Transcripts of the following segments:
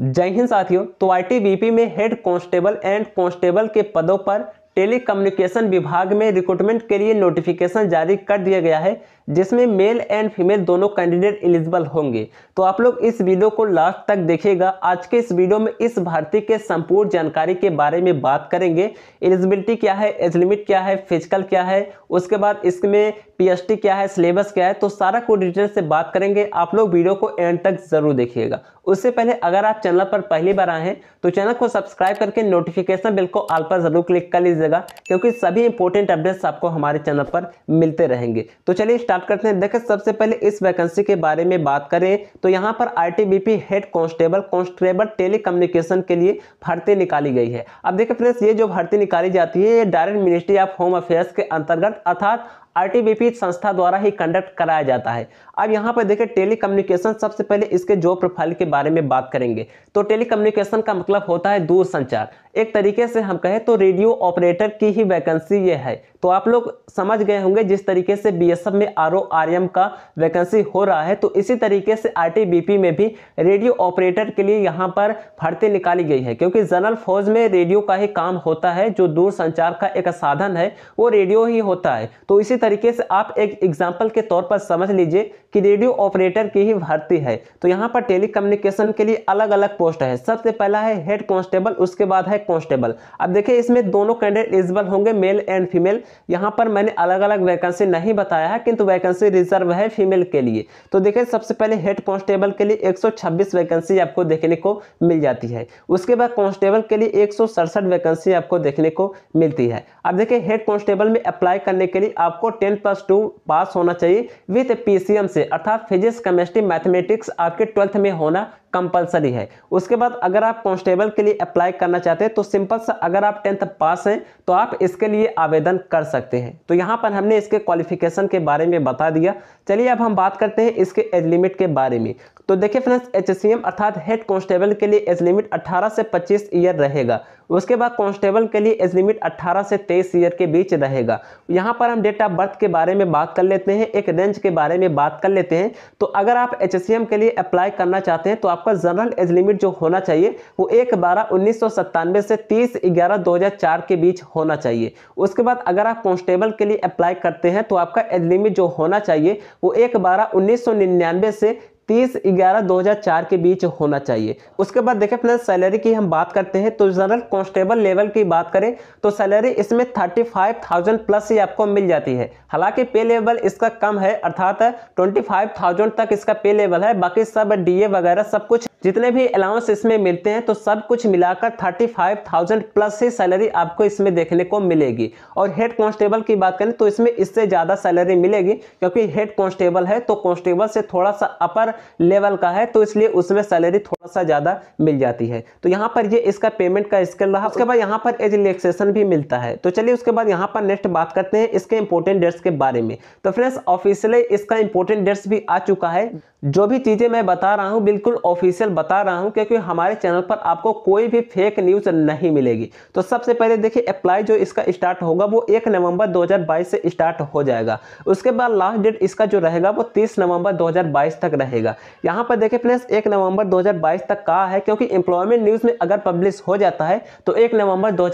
जय हिंद साथियों तो आईटीबीपी में हेड कांस्टेबल एंड कांस्टेबल के पदों पर कम्युनिकेशन विभाग में रिक्रूटमेंट के लिए नोटिफिकेशन जारी कर दिया गया है जिसमें मेल एंड फीमेल दोनों कैंडिडेट एलिजिबल होंगे तो आप लोग इस वीडियो को लास्ट तक देखिएगा आज के इस वीडियो में इस भर्ती के संपूर्ण जानकारी के बारे में बात करेंगे एलिजिबिलिटी क्या है एज लिमिट क्या है फिजिकल क्या है उसके बाद इसमें पीएचडी क्या है सिलेबस क्या है तो सारा को डिटेल से बात करेंगे आप लोग वीडियो को एंड तक जरूर देखिएगा उससे पहले अगर आप चैनल पर पहली बार आए हैं तो चैनल को सब्सक्राइब करके नोटिफिकेशन बिल को आल पर जरूर क्लिक कर लीजिएगा क्योंकि सभी इंपॉर्टेंट अपडेट्स आपको हमारे चैनल पर मिलते रहेंगे तो चलिए स्टार्ट स्टार्ट करते हैं देखें सबसे पहले इस वैकेंसी के बारे में बात करें तो यहाँ पर ITBP head constable constable telecommunication के लिए भर्ती निकाली गई है अब देखें फ्रेंड्स ये जो भर्ती निकाली जाती है ये direct ministry of home affairs के अंतर्गत अर्थात आरटीबीपी संस्था द्वारा ही कंडक्ट कराया जाता है अब यहाँ पर देखें टेलीकम्युनिकेशन सबसे पहले इसके जॉब प्रोफाइल के बारे में बात करेंगे तो टेलीकम्युनिकेशन का मतलब होता है दूरसंचार एक तरीके से हम कहें तो रेडियो ऑपरेटर की ही वैकेंसी ये है तो आप लोग समझ गए होंगे जिस तरीके से बीएसएफ में आर ओ का वैकेंसी हो रहा है तो इसी तरीके से आरटीबीपी में भी रेडियो ऑपरेटर के लिए यहाँ पर भर्ती निकाली गई है क्योंकि जनरल फौज में रेडियो का ही काम होता है जो दूर संचार का एक साधन है वो रेडियो ही होता है तो इसी तरीके से आप एक एग्जाम्पल के तौर पर समझ लीजिए कि रेडियो ऑपरेटर की ही भर्ती है तो यहाँ पर टेली के लिए अलग अलग पोस्ट है सबसे पहला है हेड कॉन्स्टेबल उसके बाद है कॉन्स्टेबल अब देखिए इसमें दोनों कैंडिडेट एलिजिबल होंगे मेल एंड फीमेल यहाँ पर मैंने अलग अलग वैकेंसी नहीं बताया है किंतु वैकेंसी रिजर्व है फीमेल के लिए तो देखिए सबसे पहले हेड कॉन्स्टेबल के लिए एक वैकेंसी आपको देखने को मिल जाती है उसके बाद कॉन्स्टेबल के लिए एक वैकेंसी आपको देखने को मिलती है अब देखिए हेड कॉन्स्टेबल में अप्लाई करने के लिए आपको टेन प्लस टू पास होना चाहिए विथ पी से अर्थात फिजिक्स केमिस्ट्री मैथमेटिक्स आपके ट्वेल्थ में होना कंपलसरी है उसके बाद अगर आप कॉन्स्टेबल के लिए अप्लाई करना चाहते हैं करें तो सिंपल सा अगर आप टेंथ पास हैं तो आप इसके लिए आवेदन कर सकते हैं तो यहाँ पर हमने इसके क्वालिफिकेशन के बारे में बता दिया चलिए अब हम बात करते हैं इसके एज लिमिट के बारे में तो देखिए फ्रेंड्स एच अर्थात हेड कॉन्स्टेबल के लिए एज लिमिट अट्ठारह से पच्चीस ईयर रहेगा उसके बाद कांस्टेबल के लिए एज लिमिट 18 से 23 ईयर के बीच रहेगा यहाँ पर हम डेट ऑफ बर्थ के बारे में बात कर लेते हैं एक रेंज के बारे में बात कर लेते हैं तो अगर आप एच के लिए अप्लाई करना चाहते हैं तो आपका जनरल एज लिमिट जो होना चाहिए वो एक बारह उन्नीस से तीस ग्यारह दो के बीच होना चाहिए उसके बाद अगर आप कॉन्स्टेबल के लिए अप्लाई करते हैं तो आपका एज लिमिट जो होना चाहिए वो एक बारह उन्नीस से तीस ग्यारह दो हज़ार चार के बीच होना चाहिए उसके बाद देखें फ्रेंड्स सैलरी की हम बात करते हैं तो जनरल कॉन्स्टेबल लेवल की बात करें तो सैलरी इसमें थर्टी फाइव थाउजेंड प्लस ही आपको मिल जाती है हालांकि पे लेवल इसका कम है अर्थात ट्वेंटी फाइव थाउजेंड तक इसका पे लेवल है बाकी सब डीए वगैरह सब कुछ जितने भी अलाउंस इसमें मिलते हैं तो सब कुछ मिलाकर थर्टी फाइव थाउजेंड प्लस ही सैलरी आपको इसमें देखने को मिलेगी और हेड कांस्टेबल की बात करें तो इसमें इससे ज़्यादा सैलरी मिलेगी क्योंकि हेड कांस्टेबल है तो कांस्टेबल से थोड़ा सा अपर लेवल का है तो इसलिए उसमें सैलरी थोड़ा सा ज़्यादा मिल जाती है तो यहाँ पर ये इसका पेमेंट का स्केल रहा उसके बाद यहाँ पर एज रिलेक्सेशन भी मिलता है तो चलिए उसके बाद यहाँ पर नेक्स्ट बात करते हैं इसके इंपोर्टेंट डेट्स के बारे में तो फ्रेंड्स ऑफिसियली इसका इंपोर्टेंट डेट्स भी आ चुका है जो भी चीज़ें मैं बता रहा हूँ बिल्कुल ऑफिशियल बता रहा हूँ क्योंकि हमारे चैनल पर आपको कोई भी फेक न्यूज़ नहीं मिलेगी तो सबसे पहले देखिए अप्लाई जो इसका स्टार्ट होगा वो एक नवंबर 2022 से स्टार्ट हो जाएगा उसके बाद लास्ट डेट इसका जो रहेगा वो 30 नवंबर 2022 तक रहेगा यहाँ पर देखिए फ्रेंड्स एक नवंबर दो तक कहा है क्योंकि एम्प्लॉयमेंट न्यूज़ में अगर पब्लिश हो जाता है तो एक नवंबर दो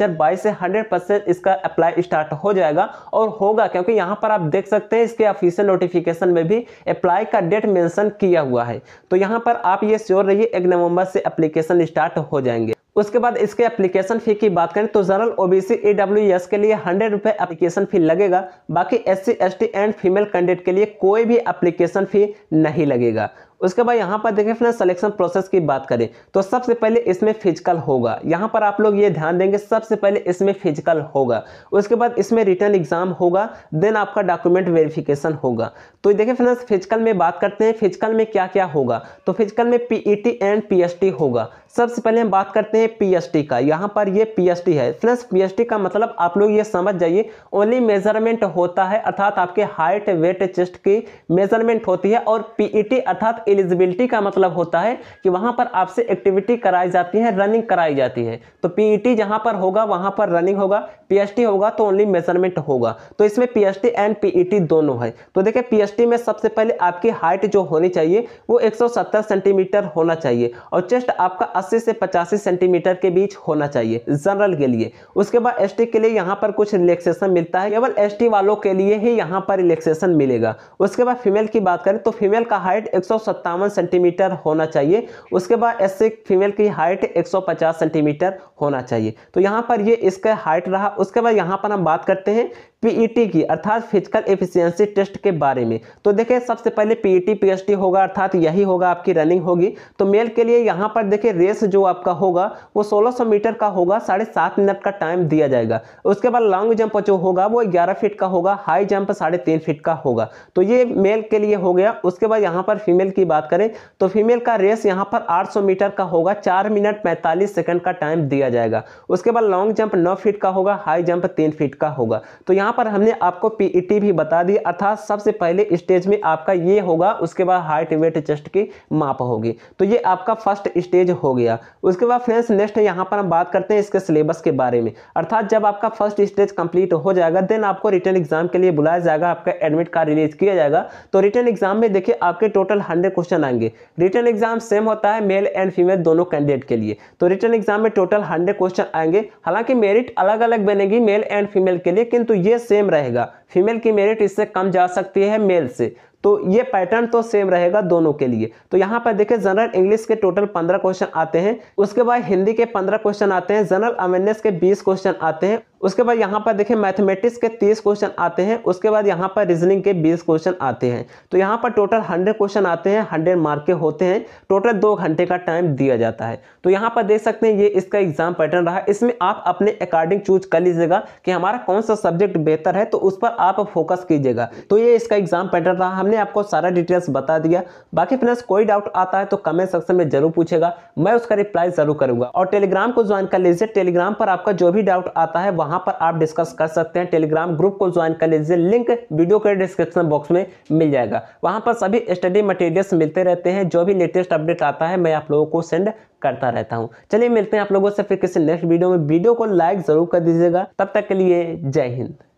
से हंड्रेड इसका अप्लाई स्टार्ट हो जाएगा और होगा क्योंकि यहाँ पर आप देख सकते हैं इसके ऑफिशियल नोटिफिकेशन में भी अप्लाई का डेट मैंसन किया हुआ है तो यहाँ पर आप ये श्योर रहिए एक नवंबर से एप्लीकेशन स्टार्ट हो जाएंगे उसके बाद इसके एप्लीकेशन फी की बात करें तो जनरल ओबीसी ईडब्ल्यूएस के लिए हंड्रेड रुपये एप्लीकेशन फी लगेगा बाकी SC ST and female candidate के लिए कोई भी एप्लीकेशन फी नहीं लगेगा उसके बाद यहाँ पर देखें फ्रेंड्स सिलेक्शन प्रोसेस की बात करें तो सबसे पहले इसमें फिजिकल होगा यहाँ पर आप लोग ये ध्यान देंगे सबसे पहले इसमें फिजिकल होगा उसके बाद इसमें रिटर्न एग्जाम होगा देन आपका डॉक्यूमेंट वेरिफिकेशन होगा तो देखें फ्रेंड्स फिजिकल में बात करते हैं फिजिकल में क्या क्या होगा तो फिजिकल में पी एंड पी होगा सबसे पहले हम बात करते हैं पी का यहाँ पर ये पी है फ्रेंड्स पी का मतलब आप लोग ये समझ जाइए ओनली मेजरमेंट होता है अर्थात आपके हाइट वेट चेस्ट की मेजरमेंट होती है और पी e अर्थात एलिजिबिलिटी का मतलब होता है कि वहां पर आपसे एक्टिविटी कराई जाती है रनिंग कराई जाती है तो पीईटी e जहां पर होगा वहां पर रनिंग होगा पीएचटी होगा तो ओनली मेजरमेंट होगा तो इसमें पीएचटी एंड पीईटी दोनों है तो देखिए पीएचटी में सबसे पहले आपकी हाइट जो होनी चाहिए वो एक सेंटीमीटर होना चाहिए और चेस्ट आपका अस्सी से पचासी सेंटीमीटर के बीच होना चाहिए जनरल के लिए उसके बाद एस के लिए यहाँ पर कुछ रिलेक्सेशन मिलता है केवल एस वालों के लिए ही यहाँ पर रिलेक्सेशन मिलेगा उसके बाद फीमेल की बात करें तो फीमेल का हाइट सत्तावन सेंटीमीटर होना चाहिए उसके बाद एस फीमेल की हाइट 150 सेंटीमीटर होना चाहिए तो यहाँ पर ये इसका हाइट रहा उसके बाद यहाँ पर हम बात करते हैं पीईटी e की अर्थात फिजिकल एफिशिएंसी टेस्ट के बारे में तो देखिए सबसे पहले पीईटी पीएसटी e होगा अर्थात यही होगा आपकी रनिंग होगी तो मेल के लिए यहाँ पर देखिए रेस जो आपका होगा वो 1600 मीटर का होगा साढ़े सात मिनट का टाइम दिया जाएगा उसके बाद लॉन्ग जंप जो होगा वो ग्यारह फीट का होगा हाई जंप साढ़े तीन फीट का होगा तो ये मेल के लिए हो गया उसके बाद यहाँ पर फीमेल की बात करें तो फीमेल का रेस यहाँ पर आठ मीटर का होगा चार मिनट पैंतालीस सेकेंड का टाइम दिया जाएगा उसके बाद लॉन्ग जंप नौ फीट का होगा हाई जंप तीन फीट का होगा तो यहाँ पर हमने आपको पीईटी e भी बता दी अर्थात सबसे पहले स्टेज में आपका ये होगा उसके बाद हाइट वेट चेस्ट की माप होगी तो ये आपका फर्स्ट स्टेज हो गया उसके बाद फ्रेंड्स नेक्स्ट यहाँ पर हम बात करते हैं इसके सिलेबस के बारे में अर्थात जब आपका फर्स्ट स्टेज कंप्लीट हो जाएगा देन आपको रिटर्न एग्जाम के लिए बुलाया जाएगा आपका एडमिट कार्ड रिलीज किया जाएगा तो रिटर्न एग्जाम में देखिए आपके टोटल हंड्रेड क्वेश्चन आएंगे रिटर्न एग्जाम सेम होता है मेल एंड फीमेल दोनों कैंडिडेट के लिए तो रिटर्न एग्जाम में टोटल हंड्रेड क्वेश्चन आएंगे हालांकि मेरिट अलग अलग बनेगी मेल एंड फीमेल के लिए किंतु ये ये सेम रहेगा फीमेल की मेरिट इससे कम जा सकती है मेल से तो ये पैटर्न तो सेम रहेगा दोनों के लिए तो यहाँ पर देखिए जनरल इंग्लिश के टोटल पंद्रह क्वेश्चन आते हैं उसके बाद हिंदी के पंद्रह क्वेश्चन आते हैं जनरल अवेयरनेस के बीस क्वेश्चन आते हैं उसके बाद यहाँ पर देखें मैथमेटिक्स के तीस क्वेश्चन आते हैं उसके बाद यहाँ पर रीजनिंग के बीस क्वेश्चन आते हैं तो यहाँ पर टोटल हंड्रेड क्वेश्चन आते हैं हंड्रेड मार्क के होते हैं टोटल दो घंटे का टाइम दिया जाता है तो यहाँ पर देख सकते हैं ये इसका एग्जाम पैटर्न रहा इसमें आप अपने अकॉर्डिंग चूज कर लीजिएगा कि हमारा कौन सा सब्जेक्ट बेहतर है तो उस पर आप फोकस कीजिएगा तो ये इसका एग्जाम पैटर्न रहा हमने आपको सारा डिटेल्स बता दिया बाकी फ्रेंड्स कोई डाउट आता है तो कमेंट सेक्शन में जरूर पूछेगा मैं उसका रिप्लाई जरूर करूंगा और टेलीग्राम को ज्वाइन कर लीजिए टेलीग्राम पर आपका जो भी डाउट आता है वहाँ वहां पर आप डिस्कस कर सकते हैं टेलीग्राम ग्रुप को ज्वाइन कर लीजिए लिंक वीडियो के डिस्क्रिप्शन बॉक्स में मिल जाएगा वहां पर सभी स्टडी मटेरियल्स मिलते रहते हैं जो भी लेटेस्ट अपडेट आता है मैं आप लोगों को सेंड करता रहता हूँ चलिए मिलते हैं आप लोगों से फिर किसी नेक्स्ट वीडियो में वीडियो को लाइक जरूर कर दीजिएगा तब तक के लिए जय हिंद